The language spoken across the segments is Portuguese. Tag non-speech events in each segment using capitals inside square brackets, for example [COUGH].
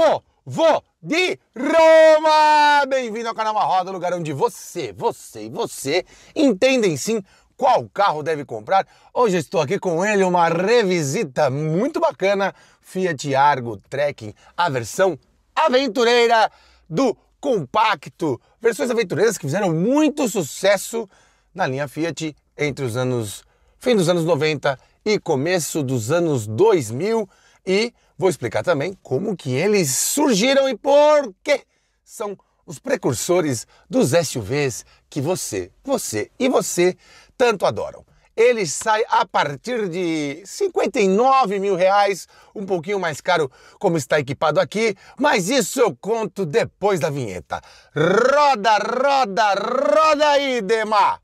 povo de Roma! Bem-vindo ao canal Roda, lugar onde você, você e você entendem sim qual carro deve comprar. Hoje estou aqui com ele, uma revisita muito bacana, Fiat Argo Trekking, a versão aventureira do compacto. Versões aventureiras que fizeram muito sucesso na linha Fiat entre os anos fim dos anos 90 e começo dos anos 2000 e Vou explicar também como que eles surgiram e por que são os precursores dos SUVs que você, você e você tanto adoram. Ele sai a partir de 59 mil reais, um pouquinho mais caro como está equipado aqui, mas isso eu conto depois da vinheta. Roda, roda, roda aí, Demar!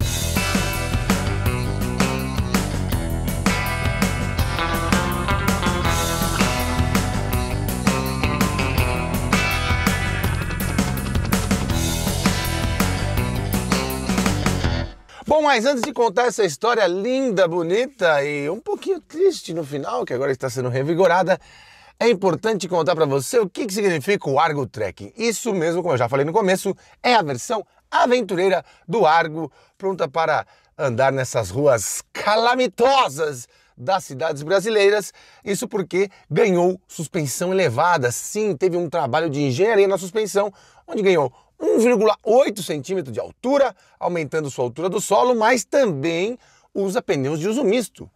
Bom, mas antes de contar essa história linda, bonita e um pouquinho triste no final, que agora está sendo revigorada, é importante contar para você o que, que significa o Argo Trekking. Isso mesmo, como eu já falei no começo, é a versão aventureira do Argo, pronta para andar nessas ruas calamitosas das cidades brasileiras. Isso porque ganhou suspensão elevada. Sim, teve um trabalho de engenharia na suspensão, onde ganhou 1,8 centímetro de altura, aumentando sua altura do solo, mas também usa pneus de uso misto,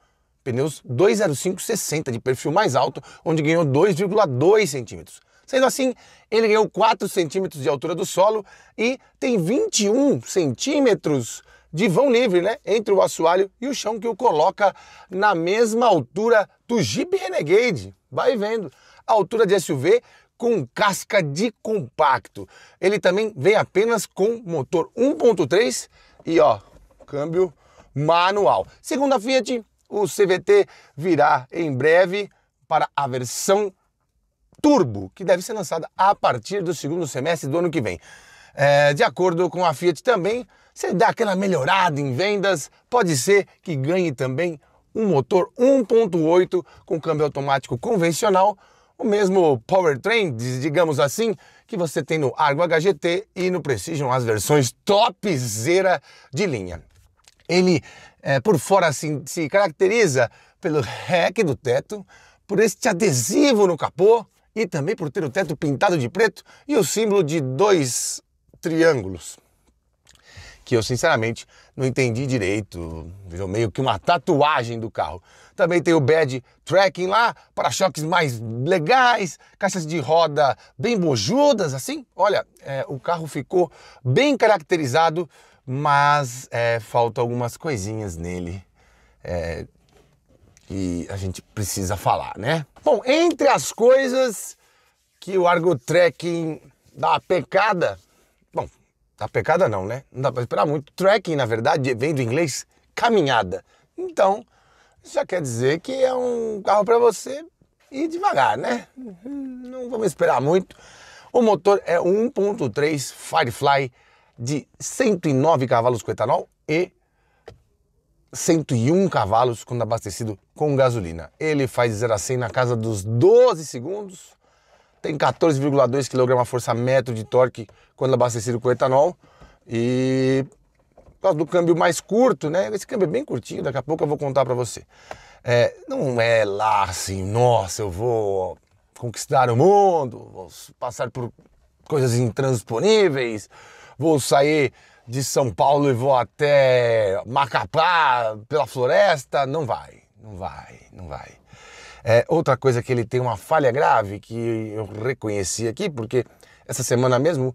pneus 205/60 de perfil mais alto, onde ganhou 2,2 centímetros. Sendo assim, ele ganhou 4 centímetros de altura do solo e tem 21 centímetros de vão livre, né, entre o assoalho e o chão que o coloca na mesma altura do Jeep Renegade. Vai vendo. A altura de SUV com casca de compacto. Ele também vem apenas com motor 1.3 e ó, câmbio manual. Segundo a Fiat, o CVT virá em breve para a versão turbo, que deve ser lançada a partir do segundo semestre do ano que vem. É, de acordo com a Fiat também, se dá aquela melhorada em vendas, pode ser que ganhe também um motor 1.8 com câmbio automático convencional o mesmo powertrain, digamos assim, que você tem no Argo HGT e no Precision, as versões topzera de linha. Ele, é, por fora, assim, se caracteriza pelo rack do teto, por este adesivo no capô e também por ter o teto pintado de preto e o símbolo de dois triângulos que eu sinceramente não entendi direito, virou meio que uma tatuagem do carro. Também tem o Bad Tracking lá, para-choques mais legais, caixas de roda bem bojudas, assim. Olha, é, o carro ficou bem caracterizado, mas é, falta algumas coisinhas nele. É, a gente precisa falar, né? Bom, entre as coisas que o Argo Trekking dá uma pecada, bom, dá pecada não, né? Não dá para esperar muito. Trekking, na verdade, vem do inglês caminhada. Então, isso já quer dizer que é um carro para você ir devagar, né? Não vamos esperar muito. O motor é 1.3 Firefly de 109 cavalos com etanol e 101 cavalos quando abastecido com gasolina. Ele faz 0 a 100 na casa dos 12 segundos, tem 14,2 kgfm de torque quando abastecido com etanol e por causa do câmbio mais curto, né? Esse câmbio é bem curtinho, daqui a pouco eu vou contar para você. É, não é lá assim, nossa, eu vou conquistar o mundo, vou passar por coisas intransponíveis, vou sair de São Paulo e vou até Macapá pela floresta. Não vai, não vai, não vai. É, outra coisa que ele tem uma falha grave que eu reconheci aqui, porque essa semana mesmo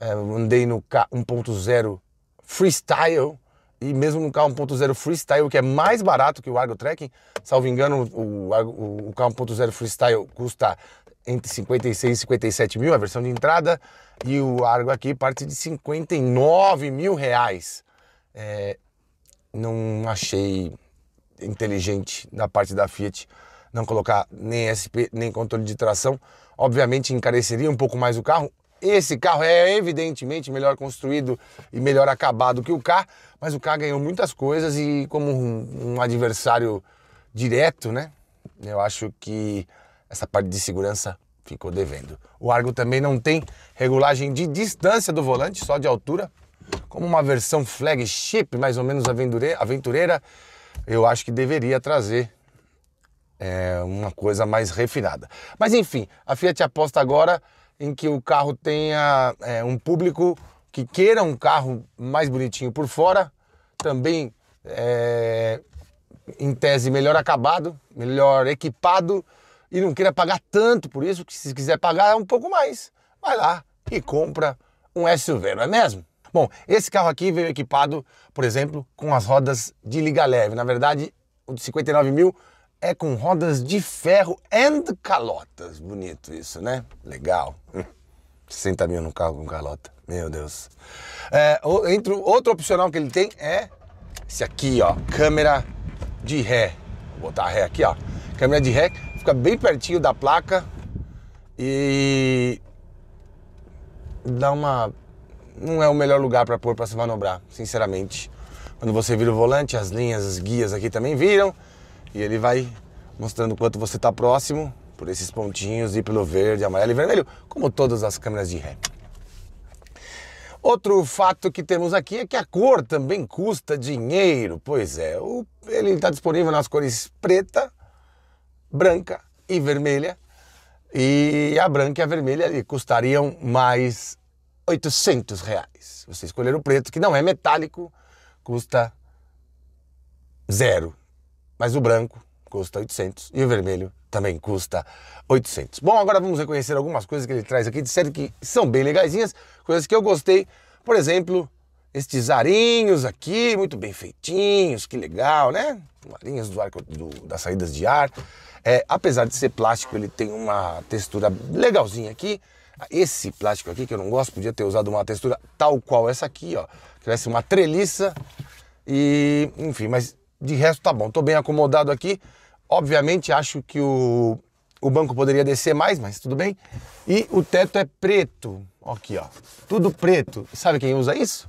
é, andei no K1.0 freestyle e mesmo no carro 1.0 freestyle, que é mais barato que o Argo Trekking, salvo engano, o, o, o carro 1.0 freestyle custa entre 56 e 57 mil, a versão de entrada, e o Argo aqui parte de 59 mil reais. É, não achei inteligente da parte da Fiat não colocar nem SP, nem controle de tração. Obviamente encareceria um pouco mais o carro, esse carro é evidentemente melhor construído e melhor acabado que o K, mas o K ganhou muitas coisas e como um, um adversário direto, né? Eu acho que essa parte de segurança ficou devendo. O Argo também não tem regulagem de distância do volante, só de altura, como uma versão flagship mais ou menos aventureira, eu acho que deveria trazer é, uma coisa mais refinada. Mas enfim, a Fiat aposta agora em que o carro tenha é, um público que queira um carro mais bonitinho por fora, também é, em tese melhor acabado, melhor equipado e não queira pagar tanto por isso, que se quiser pagar é um pouco mais, vai lá e compra um SUV, não é mesmo? Bom, esse carro aqui veio equipado, por exemplo, com as rodas de liga leve. Na verdade, o de 59 mil é com rodas de ferro and calotas. Bonito isso, né? Legal. 60 hum. mil no carro com calota. Meu Deus. É, entre, outro opcional que ele tem é esse aqui, ó. Câmera de ré. Vou botar a ré aqui, ó. Câmera de ré fica bem pertinho da placa e dá uma. Não é o melhor lugar para pôr para se manobrar, sinceramente. Quando você vira o volante, as linhas, as guias aqui também viram. E ele vai mostrando o quanto você está próximo por esses pontinhos e pelo verde, amarelo e vermelho, como todas as câmeras de ré. Outro fato que temos aqui é que a cor também custa dinheiro. Pois é, o, ele está disponível nas cores preta, branca e vermelha. E a branca e a vermelha ali custariam mais 800 reais. Você escolher o preto, que não é metálico, custa zero mas o branco custa 800 e o vermelho também custa 800. Bom, agora vamos reconhecer algumas coisas que ele traz aqui de série que são bem legazinhas, coisas que eu gostei. Por exemplo, estes arinhos aqui, muito bem feitinhos, que legal, né? Arinhos do arco do, das saídas de ar. É, apesar de ser plástico, ele tem uma textura legalzinha aqui. Esse plástico aqui, que eu não gosto, podia ter usado uma textura tal qual essa aqui, ó. Que parece uma treliça. E, enfim, mas de resto, tá bom. Tô bem acomodado aqui. Obviamente, acho que o, o banco poderia descer mais, mas tudo bem. E o teto é preto. Aqui, ó. Tudo preto. Sabe quem usa isso?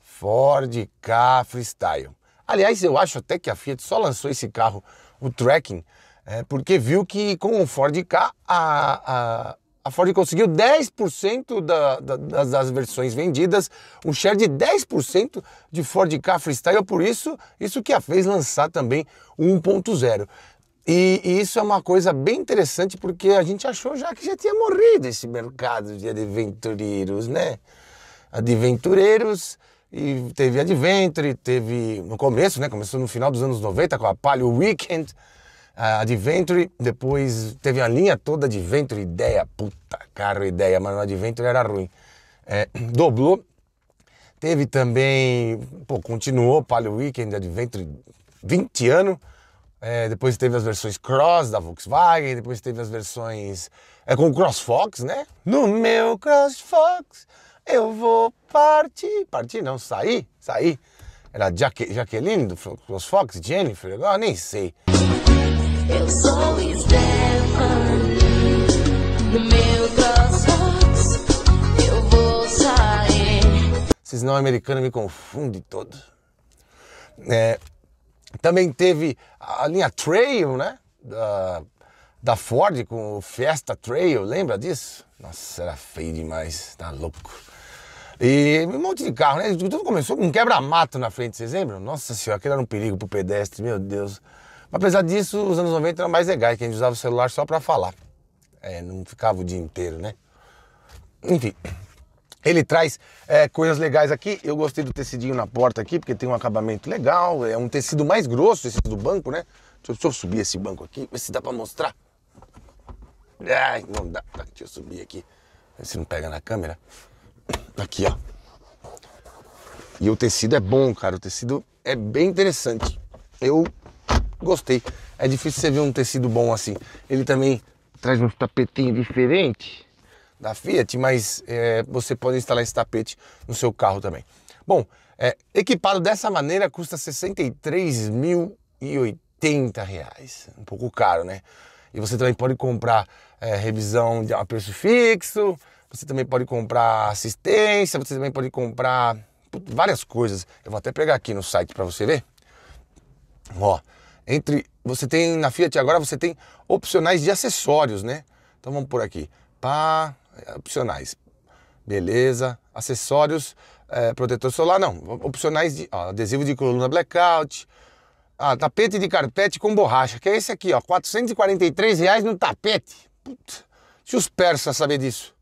Ford K Freestyle. Aliás, eu acho até que a Fiat só lançou esse carro, o Tracking, é, porque viu que com o Ford K a, a, a Ford conseguiu 10% da, da, das, das, versões vendidas, um share de 10% de Ford Ka Freestyle, por isso, isso que a fez lançar também 1.0. E, e, isso é uma coisa bem interessante, porque a gente achou já que já tinha morrido esse mercado de aventureiros, né? Adventureiros, e teve Adventure, teve no começo, né? Começou no final dos anos 90 com a Palio Weekend, a Adventure, depois teve a linha toda Adventure, ideia, puta, caro ideia, mas no Adventure era ruim. É, [CLEARS THROAT] doblou. Teve também, pô, continuou Palio Weekend, Adventure, 20 anos. É, depois teve as versões Cross da Volkswagen, depois teve as versões é, com CrossFox, né? No meu CrossFox eu vou partir, partir não, sair, sair. Era Jaqueline do CrossFox, Jennifer, agora nem sei. Eu sou No meu eu vou sair. Esses não americanos me confundem todo. É, também teve a linha Trail, né? Da, da Ford com o Fiesta Trail, lembra disso? Nossa, era feio demais, tá louco. E um monte de carro, né? Tudo começou com um quebra-mato na frente, vocês lembram? Nossa senhora, aquilo era um perigo pro pedestre, meu Deus. Apesar disso, os anos 90 eram mais legais, que a gente usava o celular só para falar. É, não ficava o dia inteiro, né? Enfim, ele traz é, coisas legais aqui. Eu gostei do tecidinho na porta aqui, porque tem um acabamento legal. É um tecido mais grosso, esse do banco, né? Deixa eu, deixa eu subir esse banco aqui, ver se dá para mostrar. Ai, não dá. Tá, deixa eu subir aqui. Ver se não pega na câmera. Aqui, ó. E o tecido é bom, cara. O tecido é bem interessante. Eu Gostei. É difícil você ver um tecido bom assim. Ele também traz um tapetinho diferente da Fiat, mas é, você pode instalar esse tapete no seu carro também. Bom, é, equipado dessa maneira custa R$ 63.080, um pouco caro, né? E você também pode comprar é, revisão a preço fixo, você também pode comprar assistência, você também pode comprar várias coisas. Eu vou até pegar aqui no site para você ver. Ó, entre você tem na Fiat agora você tem opcionais de acessórios, né? Então vamos por aqui, pá, é, opcionais, beleza, acessórios, é, protetor solar, não, opcionais de ó, adesivo de coluna blackout, ah, tapete de carpete com borracha, que é esse aqui, ó, 443 reais no tapete. Puta, se os persas saber disso.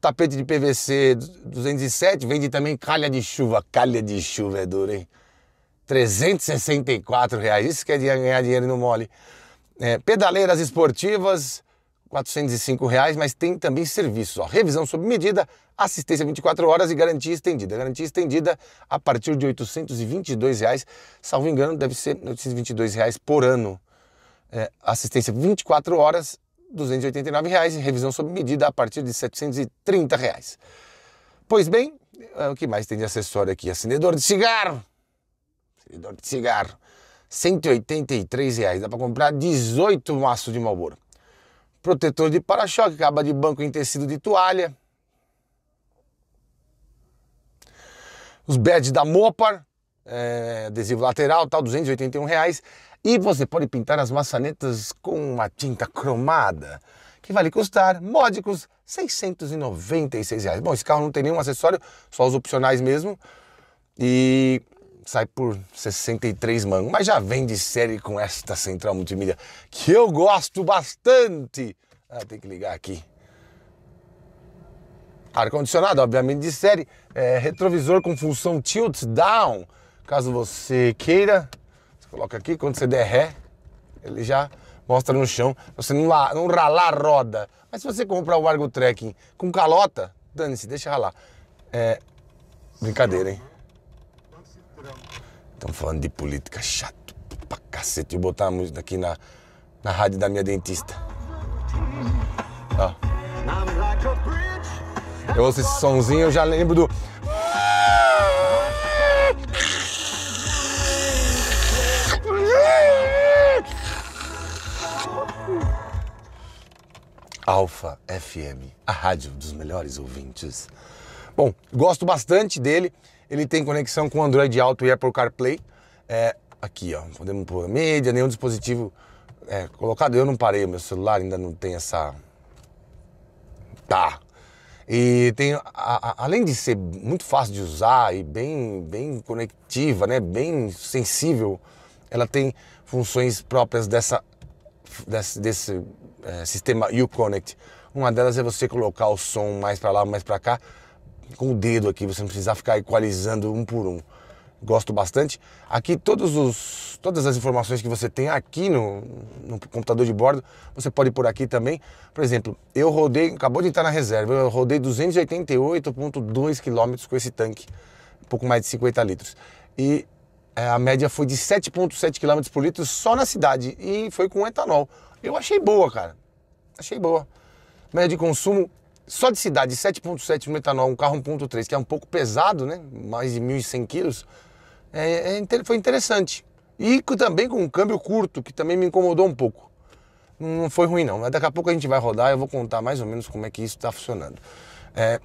Tapete de PVC 207 vende também calha de chuva, calha de chuva é duro, hein? 364 reais. Isso quer é ganhar dinheiro no mole. É, pedaleiras esportivas, 405 reais, mas tem também serviços. Ó, revisão sob medida, assistência 24 horas e garantia estendida. Garantia estendida a partir de 822 reais, salvo engano, deve ser 822 reais por ano. É, assistência 24 horas, 289 reais e revisão sob medida a partir de 730 reais. Pois bem, é, o que mais tem de acessório aqui? Acendedor de cigarro, Fedor então, de cigarro. 183 reais. Dá para comprar 18 maços de Marlboro. Protetor de para-choque, caba de banco em tecido de toalha. Os badges da Mopar, é, adesivo lateral, tal, 281 reais. E você pode pintar as maçanetas com uma tinta cromada, que vale custar módicos 696 reais. Bom, esse carro não tem nenhum acessório, só os opcionais mesmo. E sai por 63 mangos, mas já vem de série com esta central multimídia que eu gosto bastante. Ah, tem que ligar aqui. Ar-condicionado, obviamente de série, é, retrovisor com função tilt down, caso você queira, você coloca aqui, quando você der ré, ele já mostra no chão, você não, não ralar a roda. Mas se você comprar o Argo Trekking com calota, dane-se, deixa ralar. É, brincadeira, hein? Estão falando de política, chato pra cacete. Vou botar a música aqui na, na rádio da minha dentista. Ó. Eu ouço esse sonzinho, eu já lembro do. Alfa FM, a rádio dos melhores ouvintes. Bom, gosto bastante dele. Ele tem conexão com Android Auto e Apple CarPlay. É, aqui, ó, podemos pôr mídia, nenhum dispositivo é, colocado. Eu não parei, meu celular ainda não tem essa... Tá. E tem, a, a, além de ser muito fácil de usar e bem, bem conectiva, né, bem sensível, ela tem funções próprias dessa, desse, desse é, sistema UConnect. Uma delas é você colocar o som mais para lá, mais para cá, com o dedo aqui, você não precisar ficar equalizando um por um. Gosto bastante. Aqui todos os, todas as informações que você tem aqui no, no computador de bordo, você pode por aqui também. Por exemplo, eu rodei, acabou de entrar na reserva, eu rodei 288,2 km com esse tanque, um pouco mais de 50 litros. E eh, a média foi de 7,7 km por litro só na cidade e foi com etanol. Eu achei boa, cara. Achei boa. Média de consumo só de cidade, 7,7 metanol, um carro 1,3, que é um pouco pesado, né? Mais de 1.100 quilos, é, é, foi interessante. E também com um câmbio curto, que também me incomodou um pouco. Não foi ruim, não. Mas daqui a pouco a gente vai rodar e eu vou contar mais ou menos como é que isso está funcionando. É...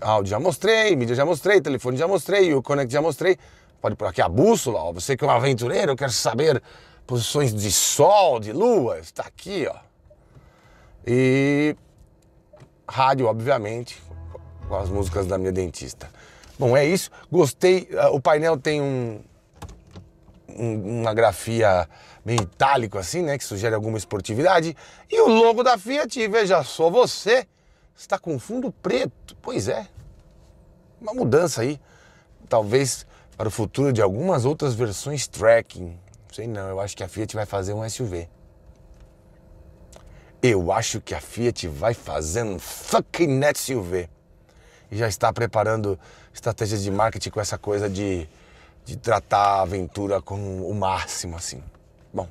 Áudio já mostrei, mídia já mostrei, telefone já mostrei, o Connect já mostrei. Pode por aqui a bússola, ó. Você que é um aventureiro, eu quero saber posições de sol, de lua, está aqui, ó. E rádio, obviamente, com as músicas da minha dentista. Bom, é isso. Gostei. Eh, o painel tem um, um, uma grafia meio itálico assim, né? Que sugere alguma esportividade. E o logo da Fiat, veja só, você está com fundo preto. Pois é. Uma mudança aí. Talvez para o futuro de algumas outras versões tracking. Não sei não, eu acho que a Fiat vai fazer um SUV. Eu acho que a Fiat vai fazer um fucking SUV. E já está preparando estratégias de marketing com essa coisa de, de tratar a aventura com o máximo, assim. Bom.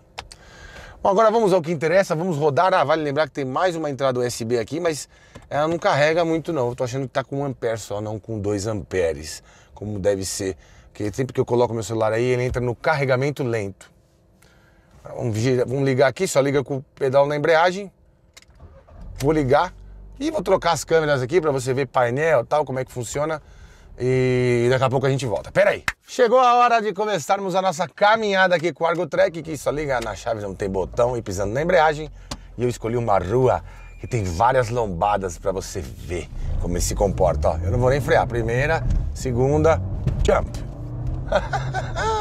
Bom, agora vamos ao que interessa, vamos rodar. Ah, vale lembrar que tem mais uma entrada USB aqui, mas ela não carrega muito não. Eu tô achando que tá com 1 ampere só, não com 2 amperes, como deve ser. Porque sempre que eu coloco meu celular aí, ele entra no carregamento lento. Vamos, vamos ligar aqui, só liga com o pedal na embreagem. Vou ligar e vou trocar as câmeras aqui para você ver painel tal, como é que funciona. E daqui a pouco a gente volta. Pera aí. Chegou a hora de começarmos a nossa caminhada aqui com o Argo Trek, que só liga na chave, não tem botão e pisando na embreagem. E eu escolhi uma rua que tem várias lombadas para você ver como ele se comporta. Ó, eu não vou nem frear. Primeira, segunda, jump. [LAUGHS]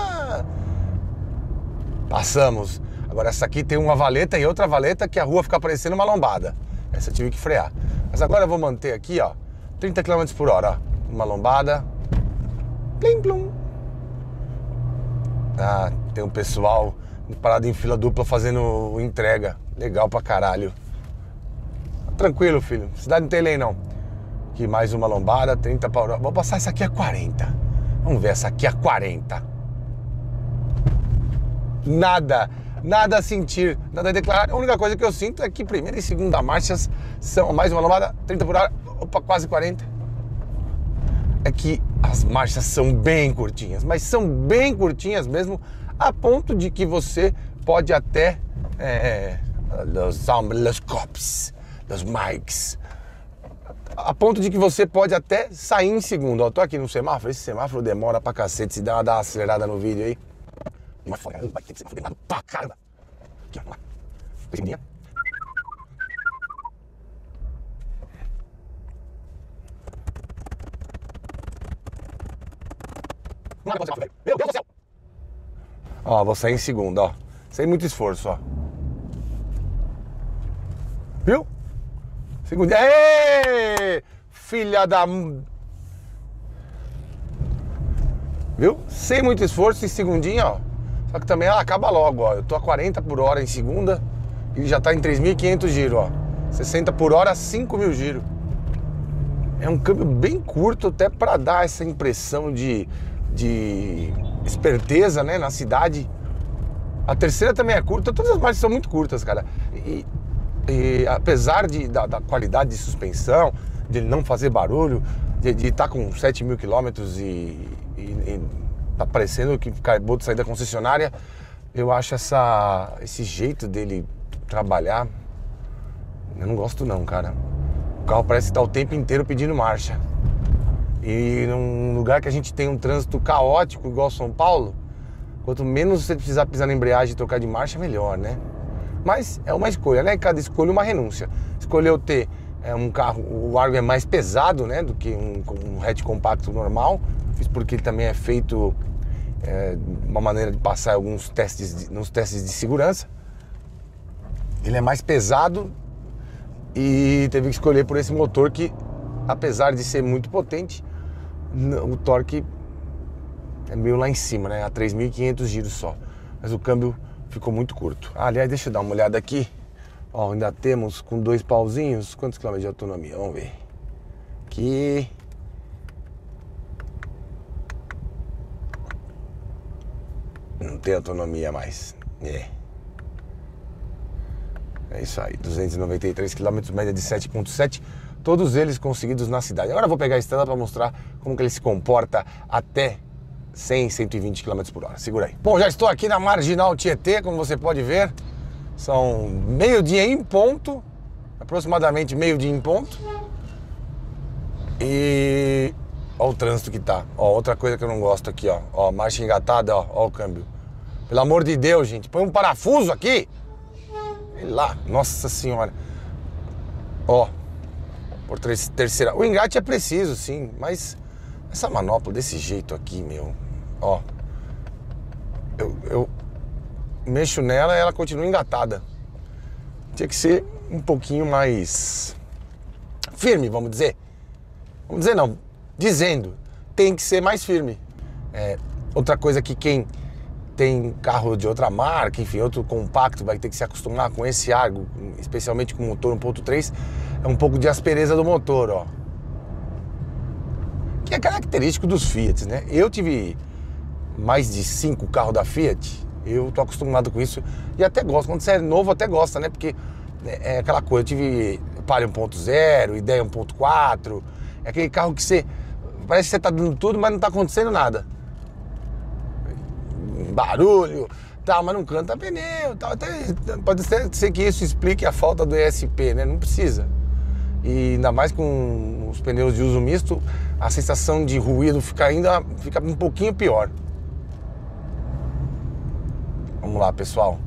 Passamos. Agora essa aqui tem uma valeta e outra valeta que a rua fica parecendo uma lombada. Essa eu tive que frear. Mas agora eu vou manter aqui, ó, 30 km por hora. Ó. Uma lombada. Plim, plum. Ah, tem um pessoal parado em fila dupla fazendo entrega. Legal pra caralho. Tranquilo, filho. Cidade não tem lei, não. Aqui mais uma lombada, 30 por hora. Vou passar essa aqui a 40. Vamos ver essa aqui a 40. Nada nada a sentir, nada a declarar. A única coisa que eu sinto é que primeira e segunda marchas são mais uma lombada, 30 por hora, opa, quase 40. É que as marchas são bem curtinhas, mas são bem curtinhas mesmo, a ponto de que você pode até é, é los, los cops, los mics, a ponto de que você pode até sair em segundo. Ó, tô aqui no semáforo, esse semáforo demora pra cacete, se dá uma acelerada no vídeo aí. Uma foda, vai ter que ser uma foda pra caramba. Aqui, ó, vamos lá. Segundinha. Não é negócio, velho. Meu Deus do céu! Ó, vou sair é em segunda, ó. Sem muito esforço, ó. Viu? Segundo. Êêêê! Filha da. Viu? Sem muito esforço e segundinha, ó. Só que também ela ah, acaba logo, ó. Eu tô a 40 por hora em segunda e já tá em 3.500 giro, ó. 60 por hora, 5.000 giro. É um câmbio bem curto até para dar essa impressão de, de esperteza, né, na cidade. A terceira também é curta, todas as marchas são muito curtas, cara. E, e apesar de, da, da, qualidade de suspensão, de ele não fazer barulho, de estar tá com 7 mil quilômetros e, e, e tá parecendo que acabou de sair da concessionária. Eu acho essa, esse jeito dele trabalhar. Eu não gosto não, cara. O carro parece estar tá o tempo inteiro pedindo marcha. E num lugar que a gente tem um trânsito caótico igual São Paulo, quanto menos você precisar pisar na embreagem e trocar de marcha, melhor, né? Mas é uma escolha, né? Cada escolha uma renúncia. Escolheu ter é, um carro, o Argo é mais pesado, né, do que um, um hatch compacto normal, fiz porque ele também é feito é, uma maneira de passar alguns testes, nos testes de segurança. Ele é mais pesado e teve que escolher por esse motor que, apesar de ser muito potente, o torque é meio lá em cima, né? A 3.500 giros só. Mas o câmbio ficou muito curto. Ah, aliás, deixa eu dar uma olhada aqui. Ó, ainda temos com dois pauzinhos, quantos quilômetros de autonomia? Vamos ver. Aqui, Não tem autonomia mais. É. É isso aí. 293 km, média de 7,7. Todos eles conseguidos na cidade. Agora eu vou pegar a estrada para mostrar como que ele se comporta até 100, 120 km por hora. Segura aí. Bom, já estou aqui na Marginal Tietê, como você pode ver. São meio-dia em ponto, aproximadamente meio-dia em ponto. E olha o trânsito que tá. Ó, outra coisa que eu não gosto aqui, ó. Ó, marcha engatada, ó, ó o câmbio. Pelo amor de Deus, gente. Põe um parafuso aqui. Sei lá. Nossa senhora. Ó. Por terceira. O engate é preciso, sim. Mas essa manopla desse jeito aqui, meu. Ó. Eu, eu mexo nela e ela continua engatada. Tinha que ser um pouquinho mais firme, vamos dizer. Vamos dizer não. Dizendo. Tem que ser mais firme. É, outra coisa que quem tem carro de outra marca, enfim, outro compacto, vai ter que se acostumar com esse ar, especialmente com o motor 1.3, é um pouco de aspereza do motor, ó. Que é característico dos Fiat, né? Eu tive mais de cinco carros da Fiat, eu tô acostumado com isso e até gosto. Quando você é novo, até gosta, né? Porque né, é aquela coisa, eu tive Palio 1.0, Ideia 1.4, é aquele carro que você... Parece que você tá dando tudo, mas não tá acontecendo nada barulho, tal, mas não canta pneu, tal. Até, então, pode até ser que isso explique a falta do ESP, né? Não precisa. E ainda mais com os pneus de uso misto, a sensação de ruído fica ainda fica um pouquinho pior. Vamos lá, pessoal.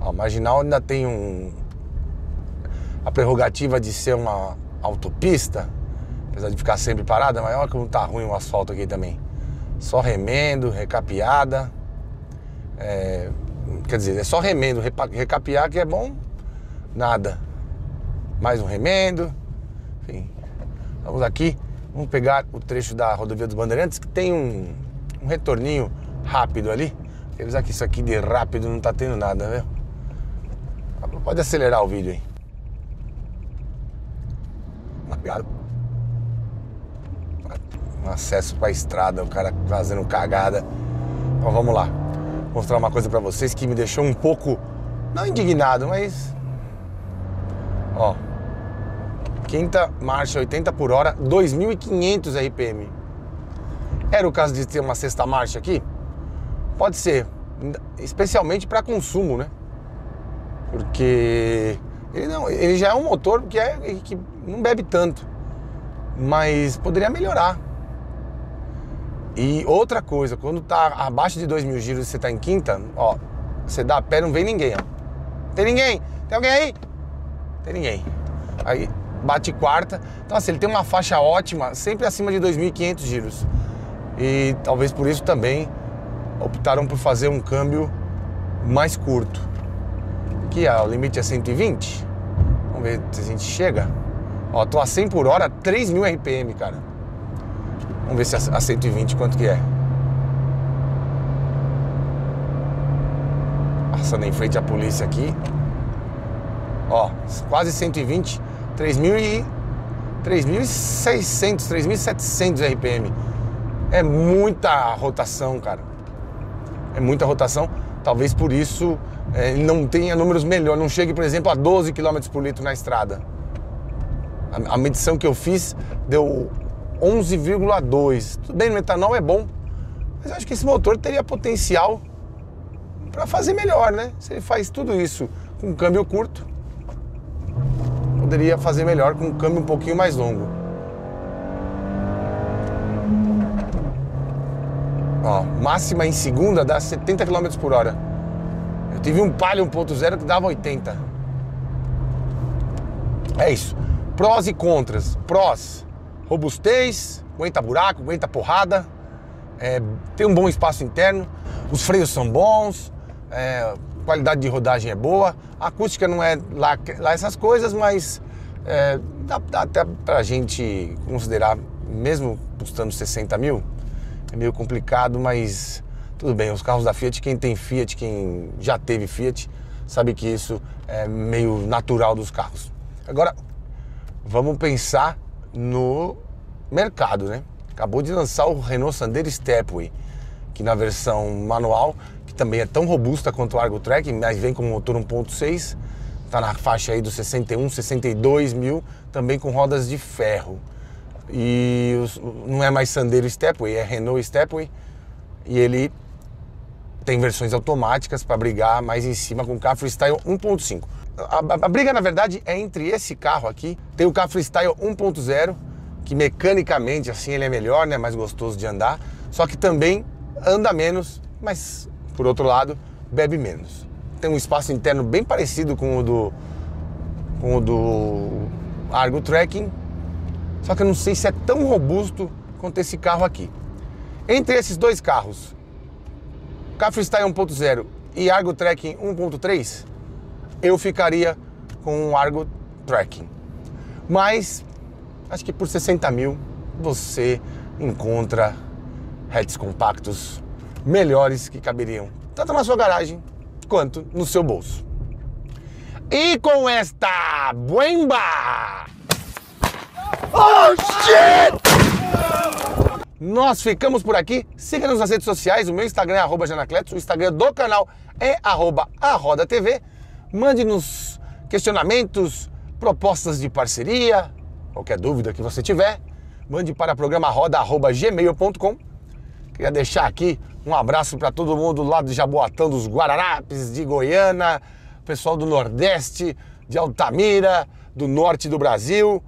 A marginal ainda tem um a prerrogativa de ser uma autopista, apesar de ficar sempre parada, mas olha como tá ruim o asfalto aqui também. Só remendo, recapeada. É, quer dizer, é só remendo, recapear que é bom, nada. Mais um remendo, enfim. Vamos aqui, vamos pegar o trecho da rodovia dos Bandeirantes, que tem um, um retorninho rápido ali. Quer dizer que isso aqui de rápido não tá tendo nada, viu? Né? Pode acelerar o vídeo aí. Obrigado. Um acesso pra estrada, o cara fazendo cagada. Então vamos lá mostrar uma coisa para vocês que me deixou um pouco não indignado, mas ó. Quinta marcha 80 por hora, 2500 RPM. Era o caso de ter uma sexta marcha aqui? Pode ser, especialmente para consumo, né? Porque ele não, ele já é um motor que é que não bebe tanto, mas poderia melhorar. E outra coisa, quando tá abaixo de 2 mil giros e você tá em quinta, ó, você dá a pé, não vem ninguém, ó. Tem ninguém? Tem alguém aí? Tem ninguém. Aí bate quarta. Então, assim, ele tem uma faixa ótima, sempre acima de 2.500 giros. E talvez por isso também optaram por fazer um câmbio mais curto. Que é, o limite é 120. Vamos ver se a gente chega. Ó, tô a 100 por hora, 3.000 RPM, cara. Vamos ver se a, 120 quanto que é. Passando em frente à polícia aqui. Ó, quase 120, 3.600, 3.700 RPM. É muita rotação, cara. É muita rotação. Talvez por isso é, não tenha números melhores. Não chegue, por exemplo, a 12 km por litro na estrada. A, a medição que eu fiz deu 11,2. Tudo bem, no é bom, mas eu acho que esse motor teria potencial para fazer melhor, né? Se ele faz tudo isso com um câmbio curto, poderia fazer melhor com um câmbio um pouquinho mais longo. Ó, máxima em segunda dá 70 km por hora. Eu tive um Palio 1.0 que dava 80. É isso. Prós e contras. Prós robustez, aguenta buraco, aguenta porrada, é, tem um bom espaço interno, os freios são bons, é, qualidade de rodagem é boa, a acústica não é lá, lá essas coisas, mas é, dá, dá até pra gente considerar, mesmo custando 60 mil, é meio complicado, mas tudo bem, os carros da Fiat, quem tem Fiat, quem já teve Fiat, sabe que isso é meio natural dos carros. Agora, vamos pensar no mercado, né? Acabou de lançar o Renault Sandero Stepway, que na versão manual, que também é tão robusta quanto o Argo Track, mas vem com motor 1.6, está na faixa aí dos 61, 62 mil, também com rodas de ferro. E não é mais Sandero Stepway, é Renault Stepway, e ele tem versões automáticas para brigar mais em cima com o carro freestyle 1.5. A, a, a, briga, na verdade, é entre esse carro aqui. Tem o carro Freestyle 1.0, que mecanicamente, assim, ele é melhor, né? Mais gostoso de andar. Só que também anda menos, mas, por outro lado, bebe menos. Tem um espaço interno bem parecido com o do, com o do Argo Trekking. Só que eu não sei se é tão robusto quanto esse carro aqui. Entre esses dois carros, Carro Freestyle 1.0 e Argo Trekking 1.3 eu ficaria com um Argo Tracking. Mas acho que por 60 mil você encontra heads compactos melhores que caberiam tanto na sua garagem quanto no seu bolso. E com esta buemba! Oh shit! Nós ficamos por aqui. Siga-nos nas redes sociais. O meu Instagram é Janacletos. O Instagram do canal é arroba a Roda TV mande-nos questionamentos, propostas de parceria, qualquer dúvida que você tiver, mande para programaroda.gmail.com. Queria deixar aqui um abraço para todo mundo lá de Jaboatão dos Guararapes, de Goiânia, pessoal do Nordeste, de Altamira, do Norte do Brasil.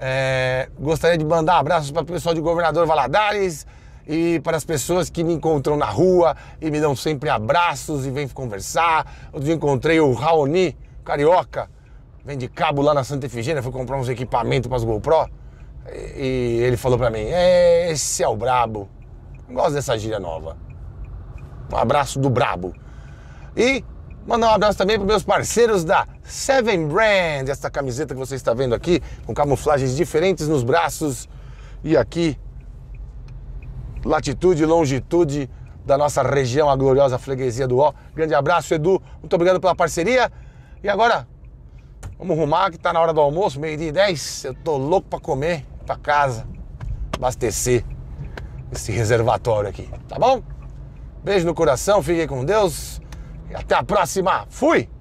É, gostaria de mandar abraços para o pessoal de Governador Valadares, e para as pessoas que me encontram na rua e me dão sempre abraços e vêm conversar. Outro dia encontrei o Raoni, carioca, vende cabo lá na Santa Efigênia, foi comprar uns equipamentos para as GoPro e ele falou para mim: é, Esse é o brabo. Não gosto dessa gíria nova. Um abraço do brabo. E mandar um abraço também para meus parceiros da Seven Brand, essa camiseta que você está vendo aqui, com camuflagens diferentes nos braços e aqui latitude e longitude da nossa região, a gloriosa freguesia do Ó. Grande abraço, Edu. Muito obrigado pela parceria. E agora, vamos rumar que tá na hora do almoço, meio-dia e dez. Eu tô louco para comer, para casa, abastecer esse reservatório aqui, tá bom? Beijo no coração, fiquem com Deus e até a próxima. Fui!